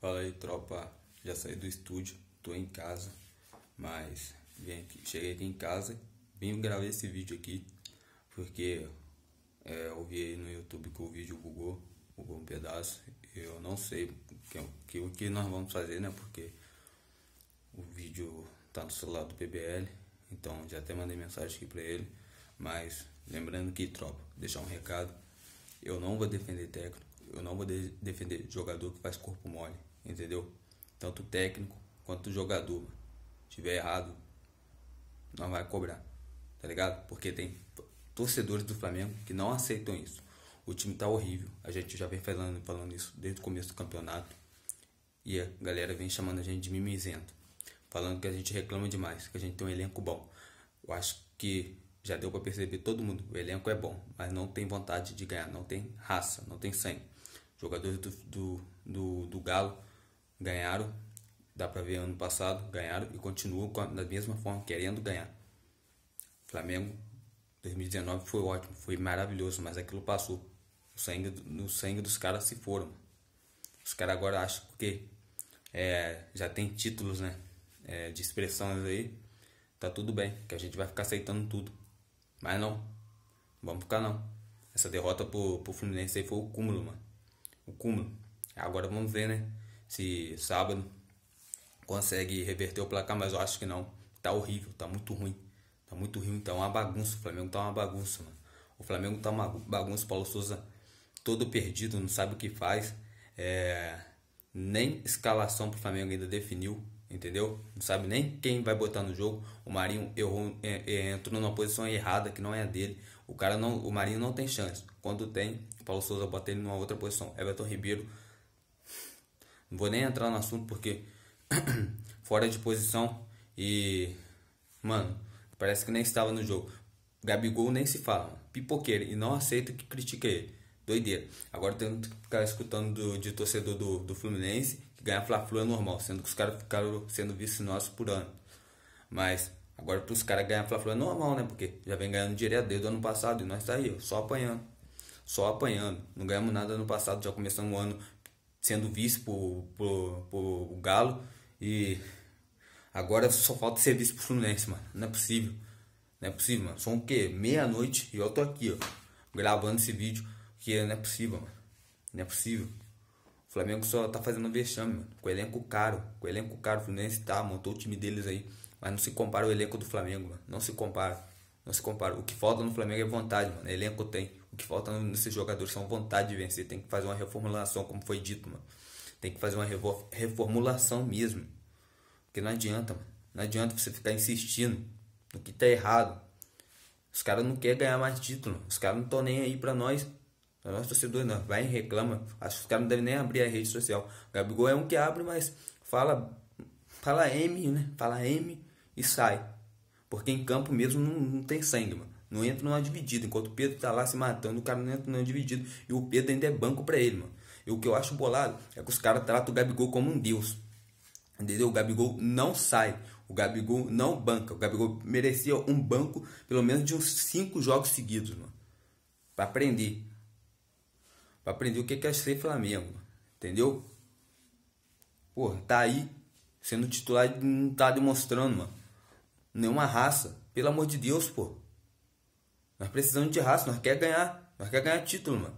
Fala aí, tropa. Já saí do estúdio, tô em casa, mas vim aqui, cheguei aqui em casa, vim gravar esse vídeo aqui, porque é, eu vi aí no YouTube que o vídeo bugou, bugou um pedaço. Eu não sei o que, que, que, nós vamos fazer, né? Porque o vídeo tá no celular do PBL, então já até mandei mensagem aqui pra ele. Mas lembrando que, tropa, deixar um recado, eu não vou defender técnico, eu não vou de defender jogador que faz corpo mole entendeu? Tanto o técnico quanto o jogador tiver errado, não vai cobrar, tá ligado? Porque tem torcedores do Flamengo que não aceitam isso. O time tá horrível, a gente já vem falando, falando isso desde o começo do campeonato. E a galera vem chamando a gente de mimizento, falando que a gente reclama demais, que a gente tem um elenco bom. Eu acho que já deu para perceber todo mundo, o elenco é bom, mas não tem vontade de ganhar, não tem raça, não tem sangue. Jogadores do, do, do, do Galo ganharam, dá para ver ano passado, ganharam e continuam da mesma forma, querendo ganhar. Flamengo 2019 foi ótimo, foi maravilhoso, mas aquilo passou. O sangue, no sangue dos caras se foram. Os caras agora acham que é, já tem títulos né, é, de expressões aí, tá tudo bem, que a gente vai ficar aceitando tudo. Mas não, vamos ficar não. Essa derrota pro, pro Fluminense aí foi o cúmulo, mano. O cúmulo. Agora vamos ver, né? se sábado consegue reverter o placar, mas eu acho que não. Tá horrível, tá muito ruim. Tá muito ruim, tá uma bagunça. O Flamengo tá uma bagunça, mano. O Flamengo tá uma bagunça. Paulo Souza todo perdido, não sabe o que faz. É... Nem escalação pro Flamengo ainda definiu, entendeu? Não sabe nem quem vai botar no jogo. O Marinho errou, é, é, entrou numa posição errada que não é a dele. O cara não, o Marinho não tem chance. Quando tem, o Paulo Souza bota ele numa outra posição. Everton Ribeiro não vou nem entrar no assunto porque fora de posição e mano, parece que nem estava no jogo. Gabigol nem se fala, pipoqueiro e não aceito que critique ele. Doideira. Agora tem que ficar escutando do, de torcedor do, do Fluminense que ganhar Fla-Flu é normal, sendo que os caras ficaram sendo vice nossos por ano. Mas agora para os caras ganhar Fla-Flu é normal, né? Porque já vem ganhando direto desde o ano passado e nós tá aí, só apanhando. Só apanhando. Não ganhamos nada no passado, já começamos o ano sendo vice por, por, o Galo e agora só falta ser vice pro Fluminense, mano. Não é possível. Não é possível, mano. São o quê? Meia-noite e eu tô aqui, ó, gravando esse vídeo, porque não é possível, mano. Não é possível. O Flamengo só tá fazendo vexame, mano. Com o elenco caro. Com o elenco caro, o Fluminense tá, montou o time deles aí. Mas não se compara o elenco do Flamengo, mano. Não se compara. Não se compara. O que falta no Flamengo é vontade, mano. elenco tem. O que falta nesses jogadores são vontade de vencer. Tem que fazer uma reformulação, como foi dito, mano. Tem que fazer uma reformulação mesmo. Porque não adianta, mano. Não adianta você ficar insistindo no que tá errado. Os caras não querem ganhar mais título. Os caras não estão nem aí pra nós. Pra nós torcedores, não. Vai e reclama. Acho que os caras não devem nem abrir a rede social. O Gabigol é um que abre, mas fala, fala M, né? Fala M e sai. Porque em campo mesmo não, não tem sangue, mano. Não entra numa é dividida. Enquanto o Pedro tá lá se matando, o cara não entra numa é dividida. E o Pedro ainda é banco pra ele, mano. E o que eu acho bolado é que os caras tratam o Gabigol como um deus. Entendeu? O Gabigol não sai. O Gabigol não banca. O Gabigol merecia um banco, pelo menos de uns cinco jogos seguidos, mano. Pra aprender. Pra aprender o que é ser Flamengo. Entendeu? pô tá aí. Sendo titular não tá demonstrando, mano. Nenhuma raça. Pelo amor de Deus, pô. Nós precisamos de raça, nós queremos ganhar. Nós queremos ganhar título, mano.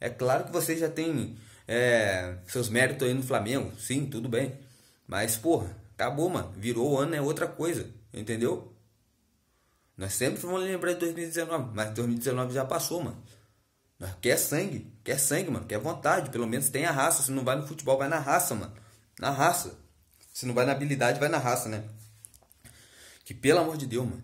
É claro que você já tem é, seus méritos aí no Flamengo. Sim, tudo bem. Mas, porra, acabou, mano. Virou o ano, é outra coisa. Entendeu? Nós sempre vamos lembrar de 2019. Mas 2019 já passou, mano. Nós quer sangue. Quer sangue, mano. Quer vontade. Pelo menos tem a raça. Se não vai no futebol, vai na raça, mano. Na raça. Se não vai na habilidade, vai na raça, né? Que pelo amor de Deus, mano.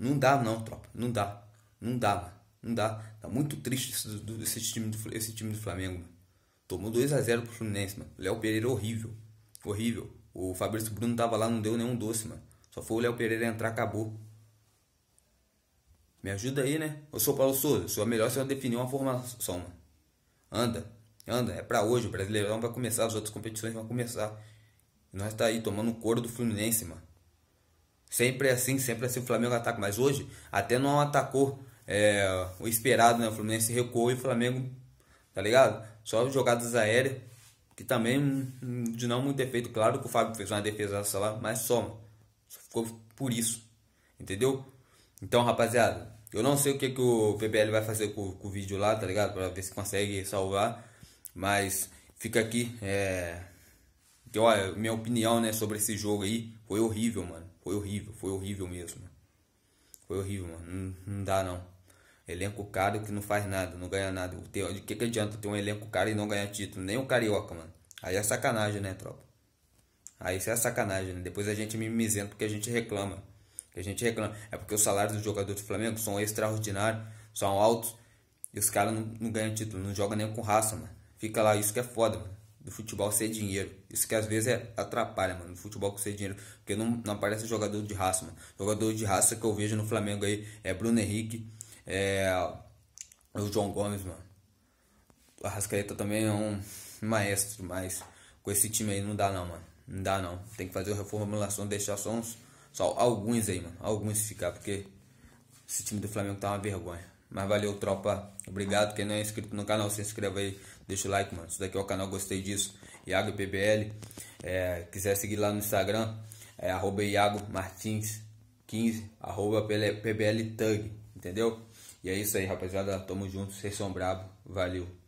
Não dá não, tropa. Não dá. Não dá, mano. Não dá. Tá muito triste esse, do, esse, time, do, esse time do Flamengo, mano. Tomou 2 a 0 pro Fluminense, mano. Léo Pereira horrível. Horrível. O Fabrício Bruno tava lá, não deu nenhum doce, mano. Só foi o Léo Pereira entrar, acabou. Me ajuda aí, né? Eu sou Paulo Souza. Sua melhor se eu definir uma formação, mano. Anda. Anda. É pra hoje. O Brasileirão vai começar. As outras competições vão começar. E nós tá aí tomando o couro do Fluminense, mano. Sempre é assim, sempre é assim o Flamengo ataca. Mas hoje até não atacou é, o esperado, né? O Fluminense recuou e o Flamengo, tá ligado? Só jogadas aéreas, que também hum, de não muito efeito. Claro que o Fábio fez uma defesa lá, mas só, Só ficou por isso. Entendeu? Então, rapaziada, eu não sei o que, que o PBL vai fazer com, com o vídeo lá, tá ligado? Pra ver se consegue salvar. Mas fica aqui. É que olha, minha opinião, né, sobre esse jogo aí foi horrível, mano. Foi horrível, foi horrível mesmo. Foi horrível, mano. Não, não, dá não. Elenco caro que não faz nada, não ganha nada. O que, que adianta ter um elenco caro e não ganhar título? Nem o carioca, mano. Aí é sacanagem, né, tropa? Aí isso é sacanagem, né? Depois a gente mimizenta porque a gente reclama. Que a gente reclama. É porque os salários dos jogadores do Flamengo são extraordinários, são altos. E os caras não, não ganham título, não jogam nem com raça, mano. Fica lá, isso que é foda, mano do futebol ser dinheiro. Isso que às vezes é, atrapalha, mano. Futebol ser dinheiro. Porque não, não aparece jogador de raça, mano. Jogador de raça que eu vejo no Flamengo aí é Bruno Henrique, é, o João Gomes, mano. O Arrascaeta também é um maestro, mas com esse time aí não dá não, mano. Não dá não. Tem que fazer uma reformulação, deixar só uns, só alguns aí, mano. Alguns ficar, porque esse time do Flamengo tá uma vergonha. Mas valeu, tropa. Obrigado. Quem não é inscrito no canal, se inscreva aí. Deixa o like, mano. Isso daqui é o canal Gostei Disso. Iago PBL. É, quiser seguir lá no Instagram, é arroba Iago Martins 15, arroba PBL Tug. Entendeu? E é isso aí, rapaziada. Tamo junto. Vocês são bravos. Valeu.